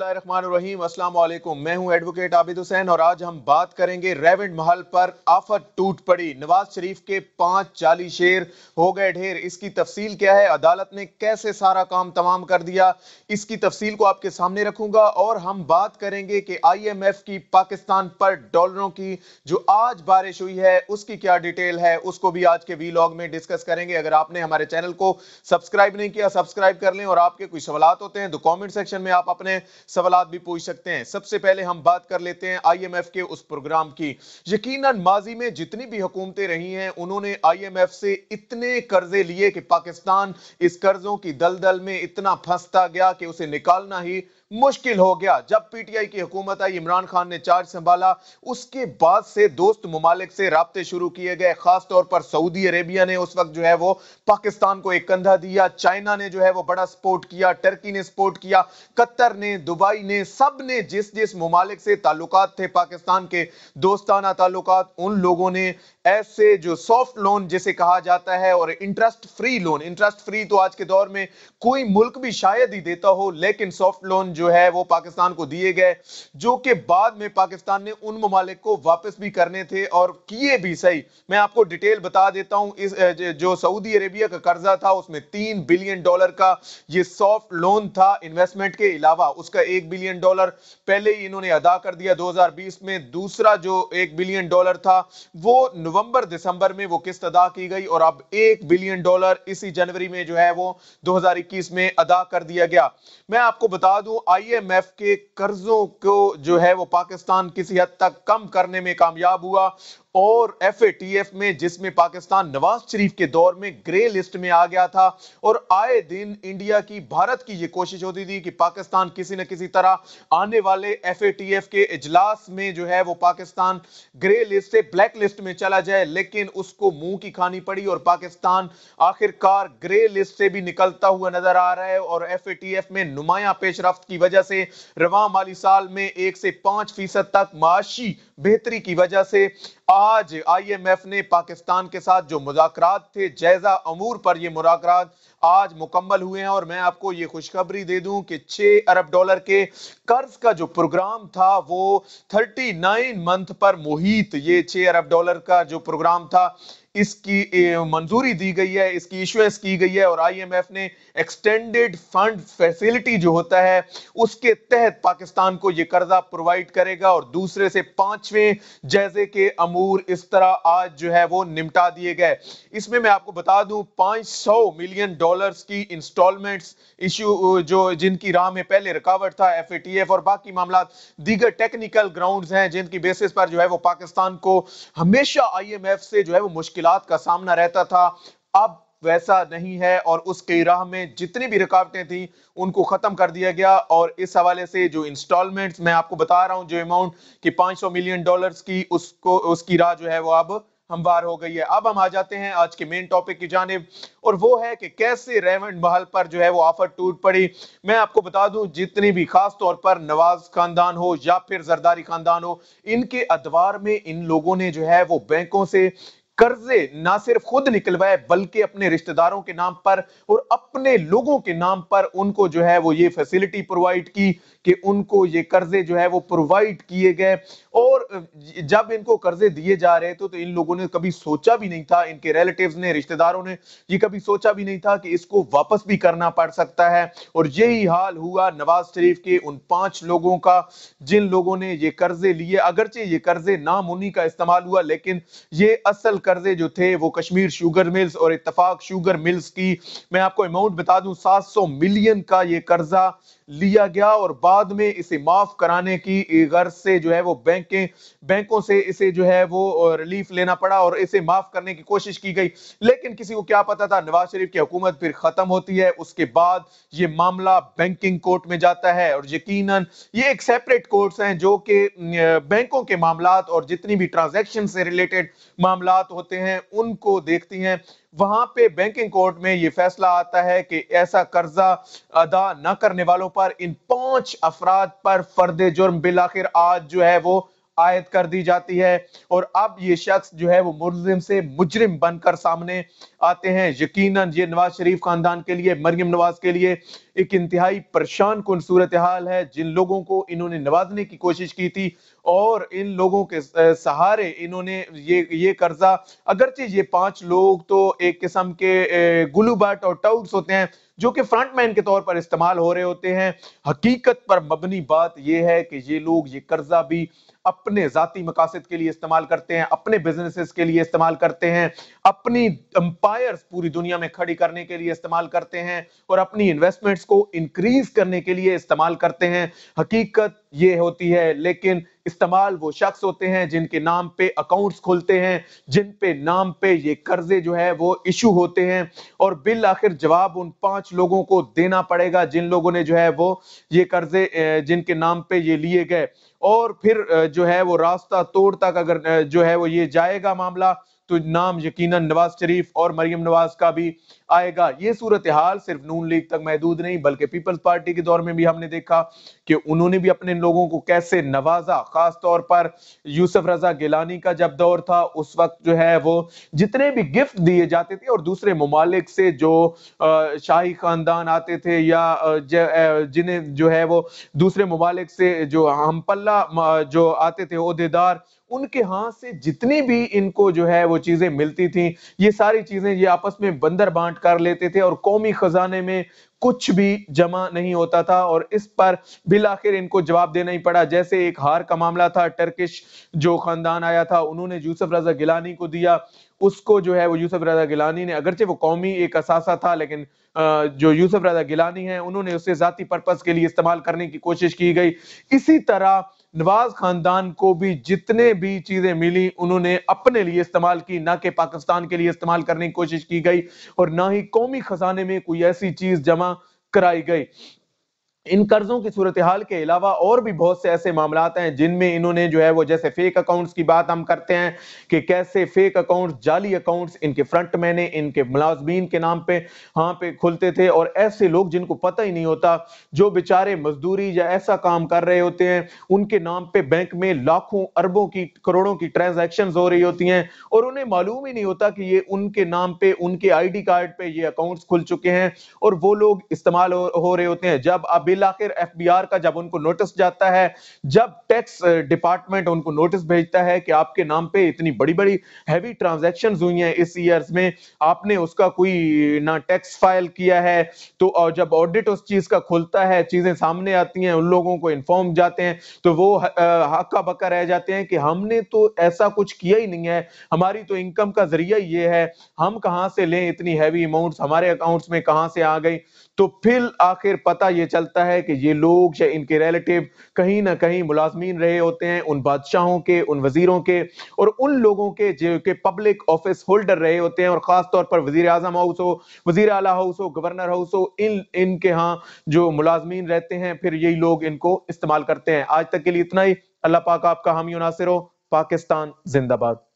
अस्सलाम वालेकुम मैं हूं एडवोकेट आबिद हुसैन और आज हम बात करेंगे रेवेंट महल पर आफत टूट पड़ी नवाज शरीफ के पांच चालीस शेर हो गए ढेर इसकी तफसील क्या है अदालत ने कैसे सारा काम तमाम कर दिया इसकी तफसील को आपके सामने रखूंगा और हम बात करेंगे कि आईएमएफ की पाकिस्तान पर डॉलरों की जो आज बारिश हुई है उसकी क्या डिटेल है उसको भी आज के वी में डिस्कस करेंगे अगर आपने हमारे चैनल को सब्सक्राइब नहीं किया सब्सक्राइब कर लें और आपके कोई सवाल होते हैं तो कॉमेंट सेक्शन में आप अपने सवाल भी पूछ सकते हैं सबसे पहले हम बात कर लेते हैं आईएमएफ के उस प्रोग्राम की यकीनन माजी में जितनी भी हुकूमतें रही हैं उन्होंने आईएमएफ से इतने कर्जे लिए कि पाकिस्तान इस कर्जों की दलदल में इतना फंसता गया कि उसे निकालना ही मुश्किल हो गया जब पीटीआई की हुकूमत आई इमरान खान ने चार्ज संभाला उसके बाद से दोस्त ममालिक से रबते शुरू किए गए खासतौर पर सऊदी अरेबिया ने उस वक्त जो है वो पाकिस्तान को एक कंधा दिया चाइना ने जो है वो बड़ा सपोर्ट किया टर्की ने सपोर्ट किया कतर ने दुबई ने सब ने जिस जिस ममालिक से ताल्लुक थे पाकिस्तान के दोस्ताना ताल्लुक उन लोगों ने ऐसे जो सॉफ्ट लोन जिसे कहा जाता है और interest free loan interest free तो आज के दौर में कोई मुल्क भी शायद ही देता हो लेकिन सॉफ्ट लोन जो है वो पाकिस्तान को दिए गए जो कि बाद में पाकिस्तान ने उन ममालिक को वापस भी करने थे और किए भी सही मैं आपको डिटेल बता देता हूं इस जो सऊदी अरेबिया का कर्जा था उसमें तीन बिलियन डॉलर का ये सॉफ्ट लोन था इन्वेस्टमेंट के अलावा उसका एक बिलियन डॉलर पहले ही इन्होंने अदा कर दिया दो में दूसरा जो एक बिलियन डॉलर था वो नवंबर दिसंबर में वो किस्त अदा की गई और अब एक बिलियन डॉलर इसी जनवरी में जो है वो 2021 में अदा कर दिया गया मैं आपको बता दूं आईएमएफ के कर्जों को जो है वो पाकिस्तान किसी हद तक कम करने में कामयाब हुआ और एफ में जिसमें पाकिस्तान नवाज शरीफ के दौर में ग्रे लिस्ट में आ गया था और आए दिन इंडिया की भारत की ये कोशिश होती थी कि पाकिस्तान किसी न किसी तरह आने वाले एफ के इजलास में जो है वो पाकिस्तान ग्रे लिस्ट से ब्लैक लिस्ट में चला जाए लेकिन उसको मुंह की खानी पड़ी और पाकिस्तान आखिरकार ग्रे लिस्ट से भी निकलता हुआ नजर आ रहा है और एफ में नुमाया पेशरफ की वजह से रवा माली साल में एक से पांच फीसद तक माशी बेहतरी की वजह से आज आईएमएफ ने पाकिस्तान के साथ जो मुजात थे जायजा अमूर पर ये मुराकरात आज मुकम्मल हुए हैं और मैं आपको ये खुशखबरी दे दूं कि 6 अरब डॉलर के कर्ज का जो प्रोग्राम था वो 39 मंथ पर मोहित ये 6 अरब डॉलर का जो प्रोग्राम था इसकी मंजूरी दी गई है इसकी इशुएंस की गई है और आईएमएफ ने एक्सटेंडेड फंड फैसिलिटी जो होता है उसके तहत पाकिस्तान को यह कर्जा प्रोवाइड करेगा और दूसरे से पांचवें जैसे के अमूर इस तरह आज जो है वो निपटा दिए गए इसमें मैं आपको बता दूं 500 मिलियन डॉलर्स की इंस्टॉलमेंट्स इशू जो जिनकी राह में पहले रुकावट था एफ और बाकी मामला दीगर टेक्निकल ग्राउंड हैं जिनकी बेसिस पर जो है वो पाकिस्तान को हमेशा आई से जो है वो मुश्किल मुश्किल का सामना रहता था अब वैसा नहीं है और उसके राह में जितनी भी रुकावटें थी उनको ख़त्म कर दिया गया और इस हवाले से जो इंस्टॉलमेंट मैं आपको बता रहा हूं जो अमाउंट कि 500 मिलियन डॉलर्स की उसको उसकी राह जो है वो अब हमवार हो गई है अब हम आ जाते हैं आज के मेन टॉपिक की जानब और वो है कि कैसे रेवंड महल पर जो है वो ऑफर टूट पड़ी मैं आपको बता दूं जितनी भी खास तौर पर नवाज खानदान हो या फिर जरदारी खानदान हो इनके अदवार में इन लोगों ने जो है वो बैंकों से कर्जे ना सिर्फ खुद निकलवाए बल्कि अपने रिश्तेदारों के नाम पर और अपने लोगों के नाम पर उनको जो है वो ये फैसिलिटी प्रोवाइड की कि उनको ये कर्जे जो है वो प्रोवाइड किए गए और जब इनको कर्जे दिए जा रहे थे तो इन लोगों ने कभी सोचा भी नहीं था इनके रिलेटिव ने रिश्तेदारों ने ये कभी सोचा भी नहीं था कि इसको वापस भी करना पड़ सकता है और यही हाल हुआ नवाज शरीफ के उन पांच लोगों का जिन लोगों ने ये कर्जे लिए अगरचे ये कर्जे नाम उन्हीं का इस्तेमाल हुआ लेकिन ये असल कर्जे जो थे वो कश्मीर शुगर मिल्स और इतफाक शुगर मिल्स की मैं आपको अमाउंट बता दूं 700 मिलियन का ये कर्जा लिया गया और बाद में इसे माफ कराने की गर्ज से जो है वो बैंकें बैंकों से इसे जो है वो रिलीफ लेना पड़ा और इसे माफ करने की कोशिश की गई लेकिन किसी को क्या पता था नवाज शरीफ की हुकूमत फिर खत्म होती है उसके बाद ये मामला बैंकिंग कोर्ट में जाता है और यकीन ये एक सेपरेट कोर्ट्स हैं जो कि बैंकों के मामला और जितनी भी ट्रांजेक्शन से रिलेटेड मामला होते हैं उनको देखती हैं वहां पे बैंकिंग कोर्ट में ये फैसला आता है कि ऐसा कर्जा अदा न करने वालों पर इन पांच अफराद पर फर्द जुर्म बिल आखिर आज जो है वो आयद कर दी जाती है और अब ये शख्स जो है वो मुलिम से मुजरिम बनकर सामने आते हैं यकीनन ये नवाज शरीफ खानदान के लिए मरियम नवाज के लिए एक इंतहाई परेशान कन सूरत हाल है जिन लोगों को इन्होंने नवाजने की कोशिश की थी और इन लोगों के सहारे इन्होंने ये ये कर्जा अगरचे ये पांच लोग तो एक किस्म के गुलूबाट और टाउट्स होते हैं जो कि फ्रंटमैन के तौर पर इस्तेमाल हो रहे होते हैं हकीकत पर मबनी बात यह है कि ये लोग ये कर्जा भी अपने जाती मकासद के लिए इस्तेमाल करते हैं अपने बिजनेसेस के लिए इस्तेमाल करते हैं अपनी अंपायर पूरी दुनिया में खड़ी करने के लिए इस्तेमाल करते हैं और अपनी इन्वेस्टमेंट्स को इंक्रीज करने के लिए इस्तेमाल करते हैं हकीकत ये होती है लेकिन इस्तेमाल वो शख्स होते हैं जिनके नाम पे अकाउंट्स खोलते हैं जिन पे नाम पे ये कर्जे जो है वो इशू होते हैं और बिल आखिर जवाब उन पांच लोगों को देना पड़ेगा जिन लोगों ने जो है वो ये कर्जे जिनके नाम पे ये लिए गए और फिर जो है वो रास्ता तोड़ तक अगर जो है वो ये जाएगा मामला तो नाम यकीन नवाज शरीफ और मरियम नवाज का भी आएगा ये सूरत हाल सिर्फ नून लीग तक महदूद नहीं बल्कि पीपल्स पार्टी के दौर में भी हमने देखा कि उन्होंने भी अपने लोगों को कैसे नवाजा खास तौर पर यूसुफ रजा गिलानी का जब दौर था उस वक्त जो है वो जितने भी गिफ्ट दिए जाते थे और दूसरे ममालिक से जो शाही खानदान आते थे या जिन्हें जो है वो दूसरे ममालिक से जो हम पल्ला जो आते थे अहदेदार उनके हाथ से जितनी भी इनको जो है वो चीज़ें मिलती थी ये सारी चीज़ें ये आपस में बंदर बांट कर लेते थे और कौमी ख़जाने में कुछ भी जमा नहीं होता था और इस पर बिल आखिर इनको जवाब देना ही पड़ा जैसे एक हार का मामला था टर्किश जो खानदान आया था उन्होंने यूसुफ रजा गिलानी को दिया उसको जो है वो यूसुफ रजा गिलानी ने अगरचे वो कौमी एक असासा था लेकिन जो यूसुफ रजा गिलानी है उन्होंने उसे जाति पर्पज के लिए इस्तेमाल करने की कोशिश की गई इसी तरह नवाज खानदान को भी जितने भी चीजें मिली उन्होंने अपने लिए इस्तेमाल की ना कि पाकिस्तान के लिए इस्तेमाल करने की कोशिश की गई और ना ही कौमी खजाने में कोई ऐसी चीज जमा कराई गई इन कर्जों की सूरत हाल के अलावा और भी बहुत से ऐसे मामला हैं जिनमें इन्होंने जो है वो जैसे फेक अकाउंट्स की बात हम करते हैं कि कैसे फेक अकाउंट्स जाली अकाउंट्स इनके फ्रंट मैने इनके मुलाजमीन के नाम पे हाँ पे खुलते थे और ऐसे लोग जिनको पता ही नहीं होता जो बेचारे मजदूरी या ऐसा काम कर रहे होते हैं उनके नाम पे बैंक में लाखों अरबों की करोड़ों की ट्रांजेक्शन हो रही होती हैं और उन्हें मालूम ही नहीं होता कि ये उनके नाम पे उनके आई कार्ड पे ये अकाउंट्स खुल चुके हैं और वो लोग इस्तेमाल हो रहे होते हैं जब आप बिल आखिर एफबीआर का जब उनको नोटिस जाता है जब टैक्स डिपार्टमेंट उनको नोटिस भेजता है कि आपके नाम पे इतनी बड़ी बड़ी हैवी ट्रांजेक्शन हुई हैं इस ईयर में आपने उसका कोई ना टैक्स फाइल किया है तो जब ऑडिट उस चीज का खुलता है चीजें सामने आती हैं उन लोगों को इन्फॉर्म जाते हैं तो वो हक्का बक्का रह जाते हैं कि हमने तो ऐसा कुछ किया ही नहीं है हमारी तो इनकम का जरिया ये है हम कहाँ से लें इतनी हैवी अमाउंट्स हमारे अकाउंट्स में कहाँ से आ गई तो फिर आखिर पता ये चलता है कि ये लोग या इनके रिलेटिव कहीं ना कहीं मुलाजमीन रहे होते हैं उन बादशाहों के उन वजीरों के और उन लोगों के जो के पब्लिक ऑफिस होल्डर रहे होते हैं और ख़ासतौर पर वजीर आजम हाउस हो वजीर अला हाउस हो गवर्नर हाउस हो इन इनके यहाँ जो मुलाजमीन रहते हैं फिर यही लोग इनको इस्तेमाल करते हैं आज तक के लिए इतना ही अल्लाह पाक आपका हामी नासिर हो पाकिस्तान जिंदाबाद